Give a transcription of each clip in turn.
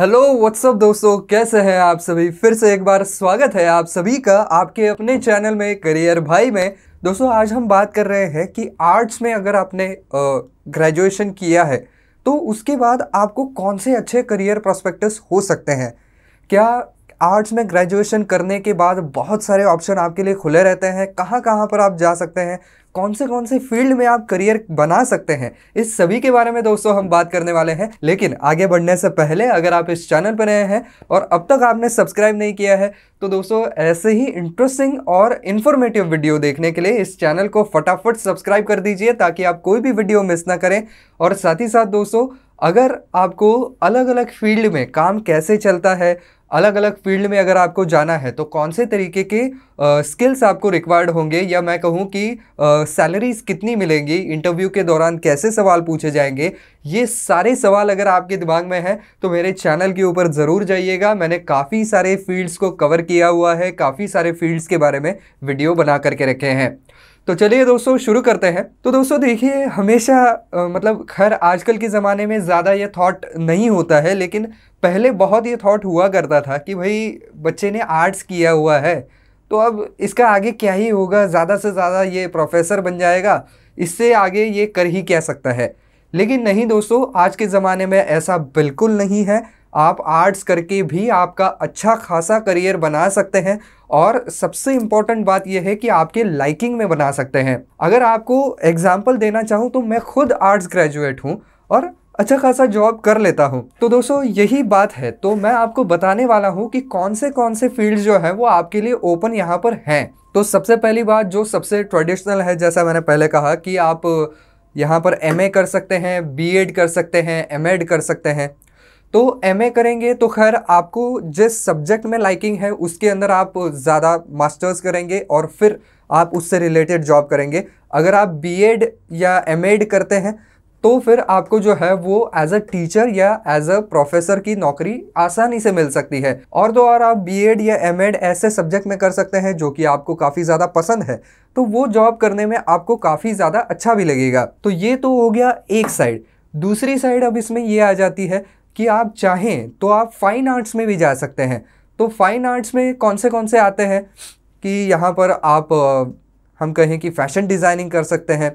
hello what's up दोस्तों कैसे हैं आप सभी फिर से एक बार स्वागत है आप सभी का आपके अपने चैनल में करियर भाई में दोस्तों आज हम बात कर रहे हैं कि आर्ट्स में अगर आपने ग्रेजुएशन किया है तो उसके बाद आपको कौन से अच्छे करियर प्रोस्पेक्टस हो सकते हैं क्या आर्ट्स में ग्रेजुएशन करने के बाद बहुत सारे ऑप्शन आपके लिए खुले रहते हैं कहाँ कहाँ पर आप जा सकते हैं कौन से कौन से फील्ड में आप करियर बना सकते हैं इस सभी के बारे में दोस्तों हम बात करने वाले हैं लेकिन आगे बढ़ने से पहले अगर आप इस चैनल पर नए हैं और अब तक आपने सब्सक्राइब नहीं किया है तो दोस्तों ऐसे ही इंटरेस्टिंग और इन्फॉर्मेटिव वीडियो देखने के लिए इस चैनल को फटाफट सब्सक्राइब कर दीजिए ताकि आप कोई भी वीडियो मिस ना करें और साथ ही साथ दोस्तों अगर आपको अलग अलग फील्ड में काम कैसे चलता है अलग अलग फील्ड में अगर आपको जाना है तो कौन से तरीके के स्किल्स uh, आपको रिक्वायर्ड होंगे या मैं कहूँ कि सैलरीज uh, कितनी मिलेंगी इंटरव्यू के दौरान कैसे सवाल पूछे जाएंगे ये सारे सवाल अगर आपके दिमाग में है तो मेरे चैनल के ऊपर ज़रूर जाइएगा मैंने काफ़ी सारे फील्ड्स को कवर किया हुआ है काफ़ी सारे फील्ड्स के बारे में वीडियो बना करके रखे हैं तो चलिए दोस्तों शुरू करते हैं तो दोस्तों देखिए हमेशा आ, मतलब खैर आजकल के ज़माने में ज़्यादा ये थॉट नहीं होता है लेकिन पहले बहुत ये थॉट हुआ करता था कि भाई बच्चे ने आर्ट्स किया हुआ है तो अब इसका आगे क्या ही होगा ज़्यादा से ज़्यादा ये प्रोफेसर बन जाएगा इससे आगे ये कर ही क्या सकता है लेकिन नहीं दोस्तों आज के ज़माने में ऐसा बिल्कुल नहीं है आप आर्ट्स करके भी आपका अच्छा खासा करियर बना सकते हैं और सबसे इम्पॉर्टेंट बात यह है कि आपके लाइकिंग में बना सकते हैं अगर आपको एग्जाम्पल देना चाहूँ तो मैं खुद आर्ट्स ग्रेजुएट हूँ और अच्छा खासा जॉब कर लेता हूँ तो दोस्तों यही बात है तो मैं आपको बताने वाला हूँ कि कौन से कौन से फील्ड जो है वो आपके लिए ओपन यहाँ पर हैं तो सबसे पहली बात जो सबसे ट्रेडिशनल है जैसा मैंने पहले कहा कि आप यहाँ पर एम कर सकते हैं बी कर सकते हैं एम कर सकते हैं तो एम करेंगे तो खैर आपको जिस सब्जेक्ट में लाइकिंग है उसके अंदर आप ज़्यादा मास्टर्स करेंगे और फिर आप उससे रिलेटेड जॉब करेंगे अगर आप बीएड या एम करते हैं तो फिर आपको जो है वो एज अ टीचर या एज अ प्रोफेसर की नौकरी आसानी से मिल सकती है और तो और आप बी या एम ऐसे सब्जेक्ट में कर सकते हैं जो कि आपको काफ़ी ज़्यादा पसंद है तो वो जॉब करने में आपको काफ़ी ज़्यादा अच्छा भी लगेगा तो ये तो हो गया एक साइड दूसरी साइड अब इसमें ये आ जाती है कि आप चाहें तो आप फ़ाइन आर्ट्स में भी जा सकते हैं तो फ़ाइन आर्ट्स में कौन से कौन से आते हैं कि यहाँ पर आप हम कहें कि फ़ैशन डिज़ाइनिंग कर सकते हैं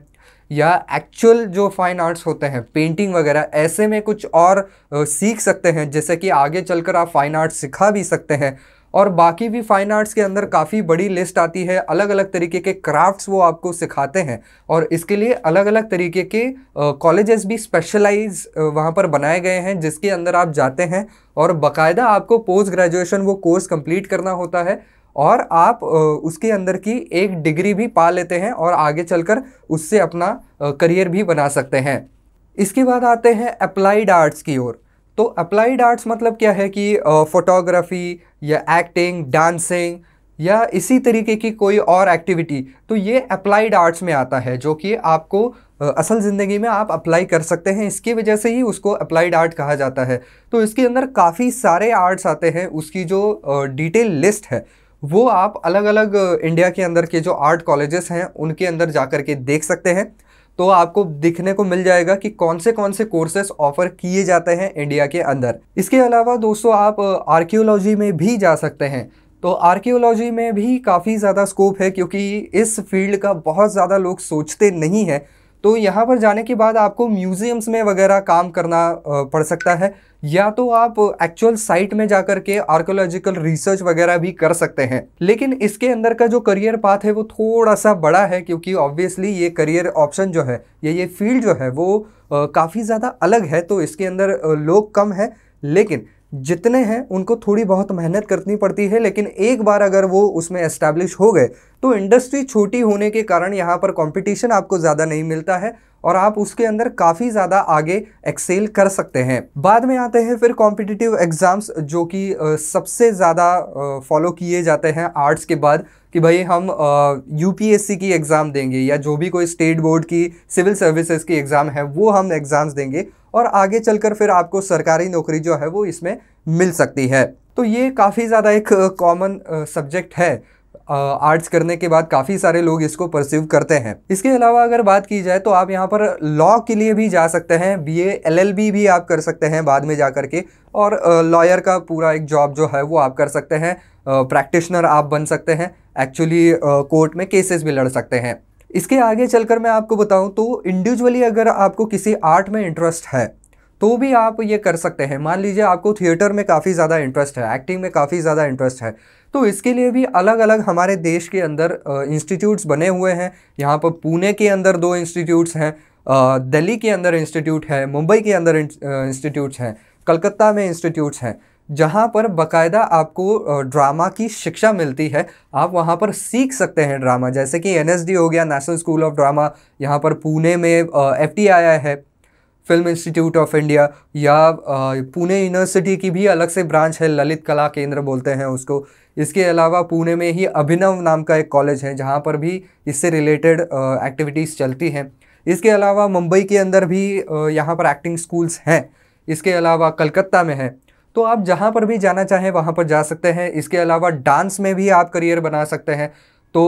या एक्चुअल जो फ़ाइन आर्ट्स होते हैं पेंटिंग वगैरह ऐसे में कुछ और सीख सकते हैं जैसे कि आगे चलकर आप फ़ाइन आर्ट्स सिखा भी सकते हैं और बाकी भी फ़ाइन आर्ट्स के अंदर काफ़ी बड़ी लिस्ट आती है अलग अलग तरीके के क्राफ्ट्स वो आपको सिखाते हैं और इसके लिए अलग अलग तरीके के कॉलेजेस भी स्पेशलाइज वहाँ पर बनाए गए हैं जिसके अंदर आप जाते हैं और बाकायदा आपको पोस्ट ग्रेजुएशन वो कोर्स कंप्लीट करना होता है और आप उसके अंदर की एक डिग्री भी पा लेते हैं और आगे चलकर उससे अपना करियर भी बना सकते हैं इसके बाद आते हैं अप्लाइड आर्ट्स की ओर तो अप्लाइड आर्ट्स मतलब क्या है कि फ़ोटोग्राफ़ी या एक्टिंग डांसिंग या इसी तरीके की कोई और एक्टिविटी तो ये अप्लाइड आर्ट्स में आता है जो कि आपको असल ज़िंदगी में आप अप्लाई कर सकते हैं इसकी वजह से ही उसको अप्लाइड आर्ट कहा जाता है तो इसके अंदर काफ़ी सारे आर्ट्स आते हैं उसकी जो डिटेल लिस्ट है वो आप अलग अलग इंडिया के अंदर के जो आर्ट कॉलेजेस हैं उनके अंदर जा कर के देख सकते हैं तो आपको दिखने को मिल जाएगा कि कौन से कौन से कोर्सेस ऑफर किए जाते हैं इंडिया के अंदर इसके अलावा दोस्तों आप आर्कियोलॉजी में भी जा सकते हैं तो आर्कियोलॉजी में भी काफ़ी ज़्यादा स्कोप है क्योंकि इस फील्ड का बहुत ज़्यादा लोग सोचते नहीं हैं तो यहाँ पर जाने के बाद आपको म्यूज़ियम्स में वगैरह काम करना पड़ सकता है या तो आप एक्चुअल साइट में जाकर के आर्कोलॉजिकल रिसर्च वगैरह भी कर सकते हैं लेकिन इसके अंदर का जो करियर पाथ है वो थोड़ा सा बड़ा है क्योंकि ऑब्वियसली ये करियर ऑप्शन जो है या ये फील्ड जो है वो काफ़ी ज़्यादा अलग है तो इसके अंदर लोग कम है लेकिन जितने हैं उनको थोड़ी बहुत मेहनत करनी पड़ती है लेकिन एक बार अगर वो उसमें एस्टैब्लिश हो गए तो इंडस्ट्री छोटी होने के कारण यहाँ पर कंपटीशन आपको ज़्यादा नहीं मिलता है और आप उसके अंदर काफ़ी ज़्यादा आगे एक्सेल कर सकते हैं बाद में आते हैं फिर कॉम्पिटिटिव एग्ज़ाम्स जो कि सबसे ज़्यादा फॉलो किए जाते हैं आर्ट्स के बाद कि भाई हम यूपीएससी की एग्ज़ाम देंगे या जो भी कोई स्टेट बोर्ड की सिविल सर्विसेज की एग्ज़ाम है वो हम एग्ज़ाम्स देंगे और आगे चलकर फिर आपको सरकारी नौकरी जो है वो इसमें मिल सकती है तो ये काफ़ी ज़्यादा एक कॉमन सब्जेक्ट है आर्ट्स करने के बाद काफ़ी सारे लोग इसको परसीव करते हैं इसके अलावा अगर बात की जाए तो आप यहाँ पर लॉ के लिए भी जा सकते हैं एल बी भी आप कर सकते हैं बाद में जा कर के और लॉयर का पूरा एक जॉब जो है वो आप कर सकते हैं प्रैक्टिशनर आप बन सकते हैं एक्चुअली कोर्ट uh, में केसेस भी लड़ सकते हैं इसके आगे चलकर मैं आपको बताऊं तो इंडिविजुअली अगर आपको किसी आर्ट में इंटरेस्ट है तो भी आप ये कर सकते हैं मान लीजिए आपको थिएटर में काफ़ी ज़्यादा इंटरेस्ट है एक्टिंग में काफ़ी ज़्यादा इंटरेस्ट है तो इसके लिए भी अलग अलग हमारे देश के अंदर इंस्टीट्यूट्स uh, बने हुए हैं यहाँ पर पुणे के अंदर दो इंस्टीट्यूट्स हैं uh, दिल्ली के अंदर इंस्टीट्यूट है मुंबई के अंदर इंस्टीट्यूट्स हैं कलकत्ता में इंस्टीट्यूट्स हैं जहाँ पर बकायदा आपको ड्रामा की शिक्षा मिलती है आप वहाँ पर सीख सकते हैं ड्रामा जैसे कि एन हो गया नेशनल स्कूल ऑफ ड्रामा यहाँ पर पुणे में एफ टी है फिल्म इंस्टीट्यूट ऑफ इंडिया या पुणे यूनिवर्सिटी की भी अलग से ब्रांच है ललित कला केंद्र बोलते हैं उसको इसके अलावा पुणे में ही अभिनव नाम का एक कॉलेज है जहाँ पर भी इससे रिलेटेड एक्टिविटीज़ चलती हैं इसके अलावा मुंबई के अंदर भी यहाँ पर एक्टिंग स्कूल्स हैं इसके अलावा कलकत्ता में है तो आप जहाँ पर भी जाना चाहें वहाँ पर जा सकते हैं इसके अलावा डांस में भी आप करियर बना सकते हैं तो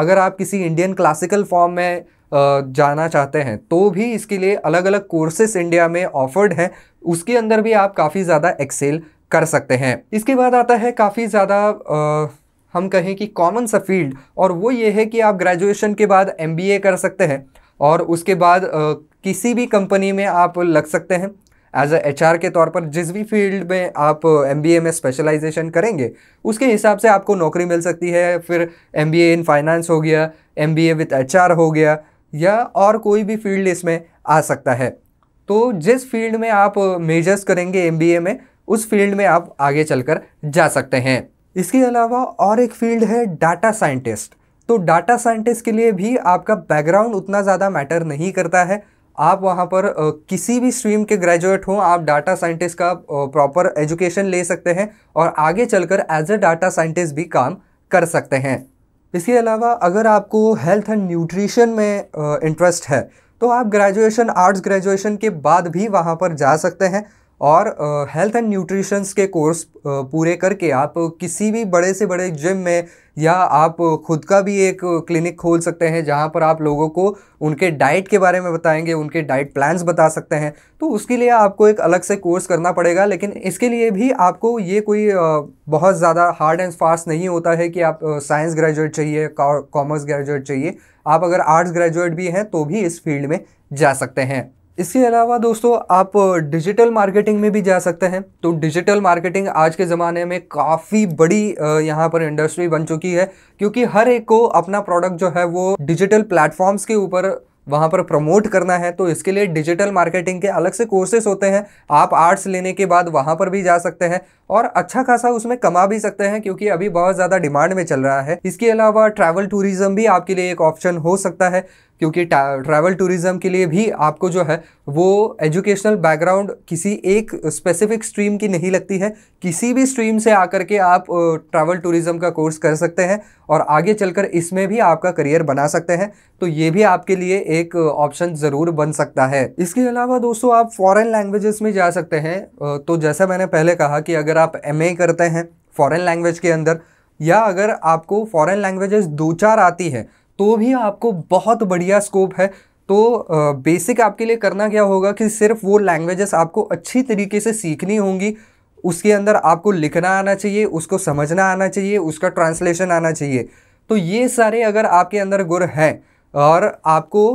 अगर आप किसी इंडियन क्लासिकल फॉर्म में जाना चाहते हैं तो भी इसके लिए अलग अलग कोर्सेस इंडिया में ऑफर्ड हैं उसके अंदर भी आप काफ़ी ज़्यादा एक्सेल कर सकते हैं इसके बाद आता है काफ़ी ज़्यादा हम कहें कि कॉमन सा फील्ड और वो ये है कि आप ग्रेजुएशन के बाद एम कर सकते हैं और उसके बाद आ, किसी भी कंपनी में आप लग सकते हैं एज ए एच आर के तौर पर जिस भी फील्ड में आप एम बी ए में स्पेशलाइजेशन करेंगे उसके हिसाब से आपको नौकरी मिल सकती है फिर M B A in finance हो गया M B A with H R हो गया या और कोई भी फील्ड इसमें आ सकता है तो जिस फील्ड में आप मेजर्स uh, करेंगे एम बी ए में उस फील्ड में आप आगे चलकर जा सकते हैं इसके अलावा और एक फील्ड है डाटा साइंटिस्ट तो डाटा साइंटिस्ट के लिए भी आपका बैकग्राउंड उतना ज़्यादा मैटर नहीं करता है आप वहाँ पर किसी भी स्ट्रीम के ग्रेजुएट हों आप डाटा साइंटिस्ट का प्रॉपर एजुकेशन ले सकते हैं और आगे चलकर एज अ डाटा साइंटिस्ट भी काम कर सकते हैं इसके अलावा अगर आपको हेल्थ एंड न्यूट्रिशन में इंटरेस्ट है तो आप ग्रेजुएशन आर्ट्स ग्रेजुएशन के बाद भी वहाँ पर जा सकते हैं और हेल्थ एंड न्यूट्रिशंस के कोर्स पूरे करके आप किसी भी बड़े से बड़े जिम में या आप खुद का भी एक क्लिनिक खोल सकते हैं जहाँ पर आप लोगों को उनके डाइट के बारे में बताएंगे उनके डाइट प्लान्स बता सकते हैं तो उसके लिए आपको एक अलग से कोर्स करना पड़ेगा लेकिन इसके लिए भी आपको ये कोई बहुत ज़्यादा हार्ड एंड फास्ट नहीं होता है कि आप साइंस ग्रेजुएट चाहिए कॉमर्स ग्रेजुएट चाहिए आप अगर आर्ट्स ग्रेजुएट भी हैं तो भी इस फील्ड में जा सकते हैं इसके अलावा दोस्तों आप डिजिटल मार्केटिंग में भी जा सकते हैं तो डिजिटल मार्केटिंग आज के ज़माने में काफ़ी बड़ी यहाँ पर इंडस्ट्री बन चुकी है क्योंकि हर एक को अपना प्रोडक्ट जो है वो डिजिटल प्लेटफॉर्म्स के ऊपर वहाँ पर प्रमोट करना है तो इसके लिए डिजिटल मार्केटिंग के अलग से कोर्सेस होते हैं आप आर्ट्स लेने के बाद वहाँ पर भी जा सकते हैं और अच्छा खासा उसमें कमा भी सकते हैं क्योंकि अभी बहुत ज़्यादा डिमांड में चल रहा है इसके अलावा ट्रैवल टूरिज़्म भी आपके लिए एक ऑप्शन हो सकता है क्योंकि ट्रैवल टूरिज़म के लिए भी आपको जो है वो एजुकेशनल बैकग्राउंड किसी एक स्पेसिफिक स्ट्रीम की नहीं लगती है किसी भी स्ट्रीम से आकर के आप ट्रैवल टूरिज़म का कोर्स कर सकते हैं और आगे चलकर इसमें भी आपका करियर बना सकते हैं तो ये भी आपके लिए एक ऑप्शन ज़रूर बन सकता है इसके अलावा दोस्तों आप फॉरेन लैंग्वेजेस में जा सकते हैं तो जैसा मैंने पहले कहा कि अगर आप एम करते हैं फॉरेन लैंग्वेज के अंदर या अगर आपको फॉरेन लैंग्वेजेस दो चार आती है तो भी आपको बहुत बढ़िया स्कोप है तो बेसिक आपके लिए करना क्या होगा कि सिर्फ वो लैंग्वेजेस आपको अच्छी तरीके से सीखनी होंगी उसके अंदर आपको लिखना आना चाहिए उसको समझना आना चाहिए उसका ट्रांसलेशन आना चाहिए तो ये सारे अगर आपके अंदर गुर हैं और आपको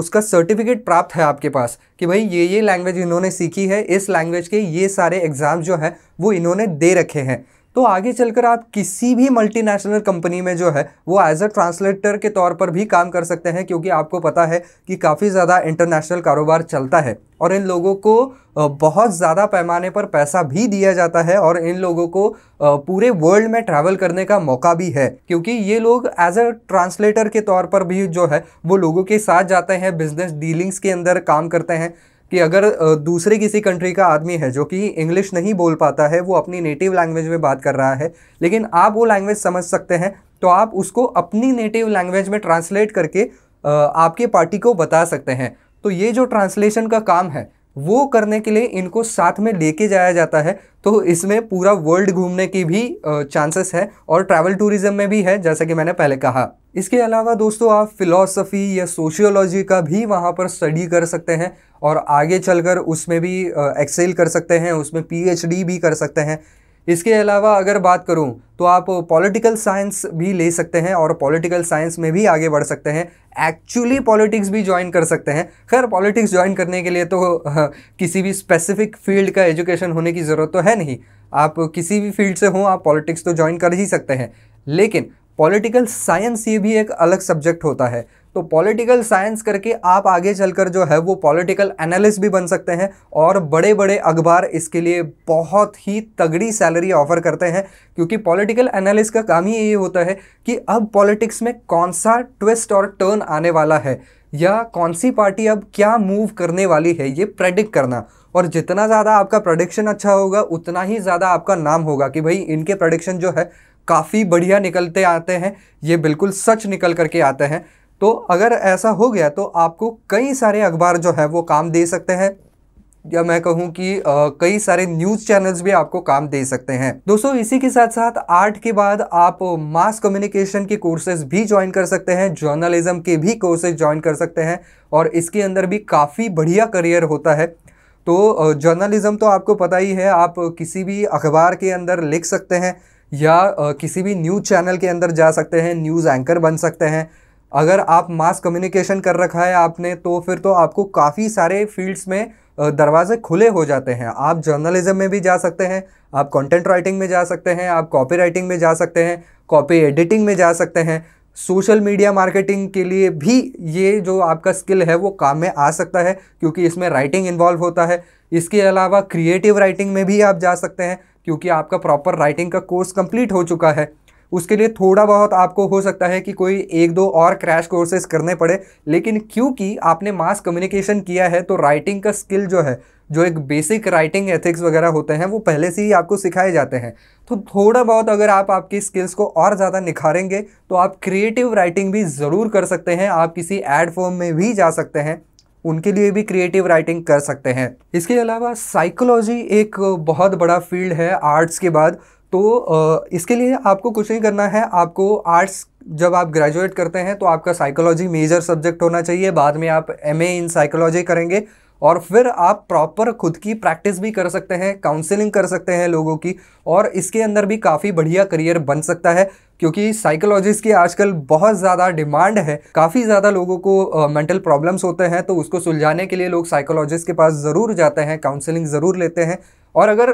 उसका सर्टिफिकेट प्राप्त है आपके पास कि भाई ये ये लैंग्वेज इन्होंने सीखी है इस लैंग्वेज के ये सारे एग्ज़ाम जो हैं वो इन्होंने दे रखे हैं तो आगे चलकर आप किसी भी मल्टीनेशनल कंपनी में जो है वो एज अ ट्रांसलेटर के तौर पर भी काम कर सकते हैं क्योंकि आपको पता है कि काफ़ी ज़्यादा इंटरनेशनल कारोबार चलता है और इन लोगों को बहुत ज़्यादा पैमाने पर पैसा भी दिया जाता है और इन लोगों को पूरे वर्ल्ड में ट्रैवल करने का मौका भी है क्योंकि ये लोग एज अ ट्रांसलेटर के तौर पर भी जो है वो लोगों के साथ जाते हैं बिजनेस डीलिंग्स के अंदर काम करते हैं कि अगर दूसरे किसी कंट्री का आदमी है जो कि इंग्लिश नहीं बोल पाता है वो अपनी नेटिव लैंग्वेज में बात कर रहा है लेकिन आप वो लैंग्वेज समझ सकते हैं तो आप उसको अपनी नेटिव लैंग्वेज में ट्रांसलेट करके आपके पार्टी को बता सकते हैं तो ये जो ट्रांसलेशन का काम है वो करने के लिए इनको साथ में लेके जाया जाता है तो इसमें पूरा वर्ल्ड घूमने की भी चांसेस है और ट्रैवल टूरिज़्म में भी है जैसा कि मैंने पहले कहा इसके अलावा दोस्तों आप फिलॉसफी या सोशियोलॉजी का भी वहाँ पर स्टडी कर सकते हैं और आगे चलकर उसमें भी एक्सेल कर सकते हैं उसमें पीएचडी भी कर सकते हैं इसके अलावा अगर बात करूँ तो आप पॉलिटिकल साइंस भी ले सकते हैं और पॉलिटिकल साइंस में भी आगे बढ़ सकते हैं एक्चुअली पॉलिटिक्स भी ज्वाइन कर सकते हैं खैर पॉलिटिक्स ज्वाइन करने के लिए तो किसी भी स्पेसिफिक फील्ड का एजुकेशन होने की ज़रूरत तो है नहीं आप किसी भी फील्ड से हों आप पॉलिटिक्स तो ज्वाइन कर ही सकते हैं लेकिन पॉलिटिकल साइंस ये भी एक अलग सब्जेक्ट होता है तो पॉलिटिकल साइंस करके आप आगे चलकर जो है वो पॉलिटिकल एनालिस्ट भी बन सकते हैं और बड़े बड़े अखबार इसके लिए बहुत ही तगड़ी सैलरी ऑफर करते हैं क्योंकि पॉलिटिकल एनालिस्ट का काम ही ये होता है कि अब पॉलिटिक्स में कौन सा ट्विस्ट और टर्न आने वाला है या कौन सी पार्टी अब क्या मूव करने वाली है ये प्रेडिक्ट करना और जितना ज़्यादा आपका प्रोडिक्शन अच्छा होगा उतना ही ज़्यादा आपका नाम होगा कि भाई इनके प्रोडिक्शन जो है काफ़ी बढ़िया निकलते आते हैं ये बिल्कुल सच निकल करके आते हैं तो अगर ऐसा हो गया तो आपको कई सारे अखबार जो है वो काम दे सकते हैं या मैं कहूँ कि आ, कई सारे न्यूज़ चैनल्स भी आपको काम दे सकते हैं दोस्तों इसी के साथ साथ आर्ट के बाद आप मास कम्युनिकेशन के कोर्सेज भी ज्वाइन कर सकते हैं जर्नलिज्म के भी कोर्सेज ज्वाइन कर सकते हैं और इसके अंदर भी काफ़ी बढ़िया करियर होता है तो जर्नलिज्म तो आपको पता ही है आप किसी भी अखबार के अंदर लिख सकते हैं या किसी भी न्यूज़ चैनल के अंदर जा सकते हैं न्यूज़ एंकर बन सकते हैं अगर आप मास कम्युनिकेशन कर रखा है आपने तो फिर तो आपको काफ़ी सारे फील्ड्स में दरवाजे खुले हो जाते हैं आप जर्नलिज्म में भी जा सकते हैं आप कंटेंट राइटिंग में जा सकते हैं आप कॉपी राइटिंग में जा सकते हैं कॉपी एडिटिंग में जा सकते हैं सोशल मीडिया मार्केटिंग के लिए भी ये जो आपका स्किल है वो काम में आ सकता है क्योंकि इसमें राइटिंग इन्वॉल्व होता है इसके अलावा क्रिएटिव राइटिंग में भी आप जा सकते हैं क्योंकि आपका प्रॉपर राइटिंग का कोर्स कंप्लीट हो चुका है उसके लिए थोड़ा बहुत आपको हो सकता है कि कोई एक दो और क्रैश कोर्सेज करने पड़े लेकिन क्योंकि आपने मास कम्युनिकेशन किया है तो राइटिंग का स्किल जो है जो एक बेसिक राइटिंग एथिक्स वगैरह होते हैं वो पहले से ही आपको सिखाए जाते हैं तो थोड़ा बहुत अगर आप आपकी स्किल्स को और ज़्यादा निखारेंगे तो आप क्रिएटिव राइटिंग भी ज़रूर कर सकते हैं आप किसी एड फॉर्म में भी जा सकते हैं उनके लिए भी क्रिएटिव राइटिंग कर सकते हैं इसके अलावा साइकोलॉजी एक बहुत बड़ा फील्ड है आर्ट्स के बाद तो इसके लिए आपको कुछ नहीं करना है आपको आर्ट्स जब आप ग्रेजुएट करते हैं तो आपका साइकोलॉजी मेजर सब्जेक्ट होना चाहिए बाद में आप एम इन साइकोलॉजी करेंगे और फिर आप प्रॉपर खुद की प्रैक्टिस भी कर सकते हैं काउंसलिंग कर सकते हैं लोगों की और इसके अंदर भी काफ़ी बढ़िया करियर बन सकता है क्योंकि साइकोलॉजिस्ट की आजकल बहुत ज़्यादा डिमांड है काफ़ी ज़्यादा लोगों को मेंटल uh, प्रॉब्लम्स होते हैं तो उसको सुलझाने के लिए लोग साइकोलॉजिस्ट के पास ज़रूर जाते हैं काउंसलिंग ज़रूर लेते हैं और अगर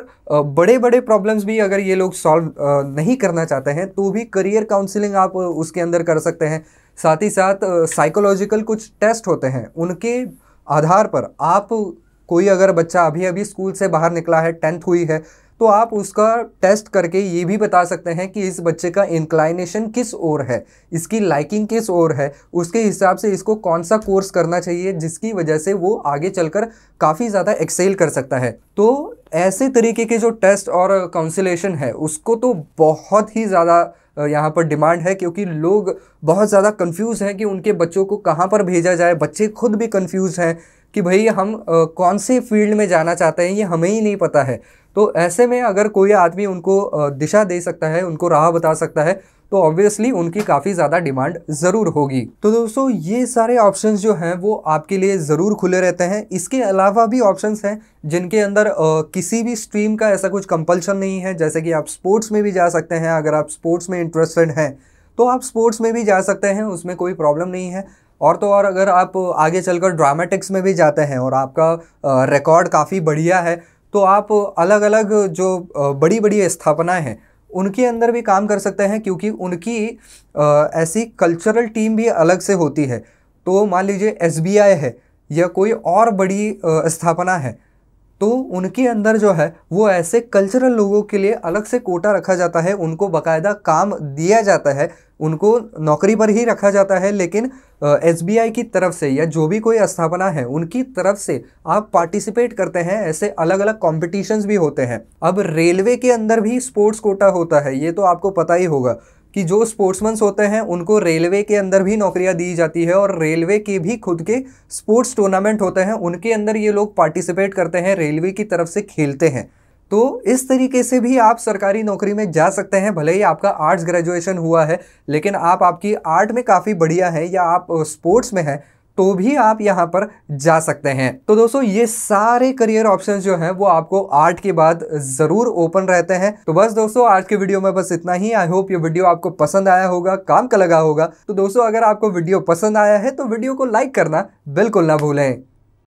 बड़े बड़े प्रॉब्लम्स भी अगर ये लोग सॉल्व नहीं करना चाहते हैं तो भी करियर काउंसलिंग आप उसके अंदर कर सकते हैं साथ ही साथ साइकोलॉजिकल कुछ टेस्ट होते हैं उनके आधार पर आप कोई अगर बच्चा अभी अभी स्कूल से बाहर निकला है टेंथ हुई है तो आप उसका टेस्ट करके ये भी बता सकते हैं कि इस बच्चे का इंक्लाइनेशन किस ओर है इसकी लाइकिंग किस ओर है उसके हिसाब से इसको कौन सा कोर्स करना चाहिए जिसकी वजह से वो आगे चलकर काफ़ी ज़्यादा एक्सेल कर सकता है तो ऐसे तरीके के जो टेस्ट और काउंसिलेशन है उसको तो बहुत ही ज़्यादा यहाँ पर डिमांड है क्योंकि लोग बहुत ज़्यादा कंफ्यूज हैं कि उनके बच्चों को कहाँ पर भेजा जाए बच्चे खुद भी कंफ्यूज हैं कि भाई हम कौन से फील्ड में जाना चाहते हैं ये हमें ही नहीं पता है तो ऐसे में अगर कोई आदमी उनको दिशा दे सकता है उनको राह बता सकता है तो ऑब्वियसली उनकी काफ़ी ज़्यादा डिमांड ज़रूर होगी तो दोस्तों ये सारे ऑप्शंस जो हैं वो आपके लिए ज़रूर खुले रहते हैं इसके अलावा भी ऑप्शंस हैं जिनके अंदर आ, किसी भी स्ट्रीम का ऐसा कुछ कंपल्शन नहीं है जैसे कि आप स्पोर्ट्स में भी जा सकते हैं अगर आप स्पोर्ट्स में इंटरेस्टेड हैं तो आप स्पोर्ट्स में भी जा सकते हैं उसमें कोई प्रॉब्लम नहीं है और तो और अगर आप आगे चलकर ड्रामेटिक्स में भी जाते हैं और आपका रिकॉर्ड काफ़ी बढ़िया है तो आप अलग अलग जो बड़ी बड़ी स्थापनाएं हैं उनके अंदर भी काम कर सकते हैं क्योंकि उनकी ऐसी कल्चरल टीम भी अलग से होती है तो मान लीजिए एस है या कोई और बड़ी स्थापना है तो उनके अंदर जो है वो ऐसे कल्चरल लोगों के लिए अलग से कोटा रखा जाता है उनको बाकायदा काम दिया जाता है उनको नौकरी पर ही रखा जाता है लेकिन एस की तरफ से या जो भी कोई स्थापना है उनकी तरफ से आप पार्टिसिपेट करते हैं ऐसे अलग अलग कॉम्पिटिशन्स भी होते हैं अब रेलवे के अंदर भी स्पोर्ट्स कोटा होता है ये तो आपको पता ही होगा कि जो स्पोर्ट्समैन होते हैं उनको रेलवे के अंदर भी नौकरियां दी जाती है और रेलवे के भी खुद के स्पोर्ट्स टूर्नामेंट होते हैं उनके अंदर ये लोग पार्टिसिपेट करते हैं रेलवे की तरफ से खेलते हैं तो इस तरीके से भी आप सरकारी नौकरी में जा सकते हैं भले ही आपका आर्ट्स ग्रेजुएशन हुआ है लेकिन आप आपकी आर्ट में काफ़ी बढ़िया है या आप स्पोर्ट्स में हैं तो भी आप यहाँ पर जा सकते हैं तो दोस्तों ये सारे करियर ऑप्शन जो हैं वो आपको आर्ट के बाद ज़रूर ओपन रहते हैं तो बस दोस्तों आज के वीडियो में बस इतना ही आई होप ये वीडियो आपको पसंद आया होगा काम का लगा होगा तो दोस्तों अगर आपको वीडियो पसंद आया है तो वीडियो को लाइक करना बिल्कुल ना भूलें